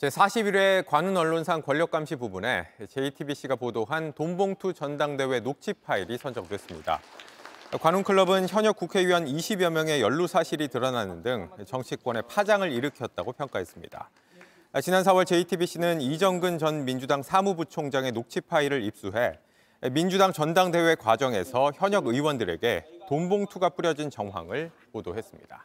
제41회 관훈 언론상 권력감시 부분에 JTBC가 보도한 돈봉투 전당대회 녹취 파일이 선정됐습니다. 관훈클럽은 현역 국회의원 20여 명의 연루 사실이 드러나는 등 정치권의 파장을 일으켰다고 평가했습니다. 지난 4월 JTBC는 이정근 전 민주당 사무부총장의 녹취 파일을 입수해 민주당 전당대회 과정에서 현역 의원들에게 돈봉투가 뿌려진 정황을 보도했습니다.